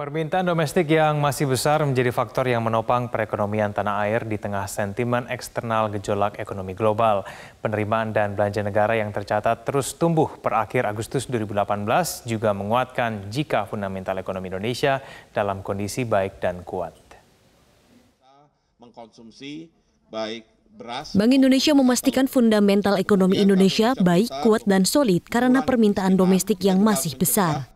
Permintaan domestik yang masih besar menjadi faktor yang menopang perekonomian tanah air di tengah sentimen eksternal gejolak ekonomi global. Penerimaan dan belanja negara yang tercatat terus tumbuh per akhir Agustus 2018 juga menguatkan jika fundamental ekonomi Indonesia dalam kondisi baik dan kuat. Mengkonsumsi baik Bank Indonesia memastikan fundamental ekonomi Indonesia baik, kuat, dan solid karena permintaan domestik yang masih besar.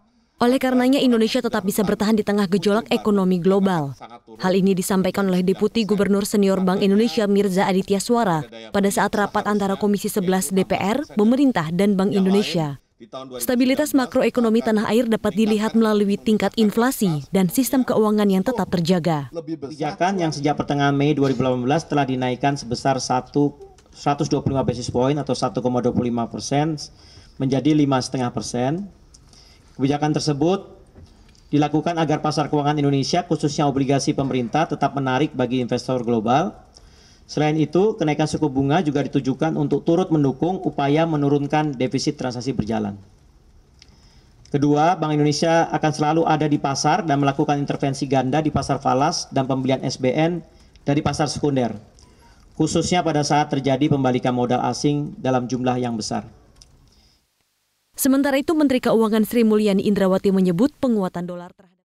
Oleh karenanya Indonesia tetap bisa bertahan di tengah gejolak ekonomi global. Hal ini disampaikan oleh Deputi Gubernur Senior Bank Indonesia Mirza Aditya Suara pada saat rapat antara Komisi 11 DPR, pemerintah, dan Bank Indonesia. Stabilitas makroekonomi tanah air dapat dilihat melalui tingkat inflasi dan sistem keuangan yang tetap terjaga. Kebijakan yang sejak pertengahan Mei 2018 telah dinaikkan sebesar 1 125 basis point atau 1,25 persen menjadi 5,5 persen Kebijakan tersebut dilakukan agar pasar keuangan Indonesia, khususnya obligasi pemerintah, tetap menarik bagi investor global. Selain itu, kenaikan suku bunga juga ditujukan untuk turut mendukung upaya menurunkan defisit transaksi berjalan. Kedua, Bank Indonesia akan selalu ada di pasar dan melakukan intervensi ganda di pasar falas dan pembelian SBN dari pasar sekunder, khususnya pada saat terjadi pembalikan modal asing dalam jumlah yang besar. Sementara itu, Menteri Keuangan Sri Mulyani Indrawati menyebut penguatan dolar terhadap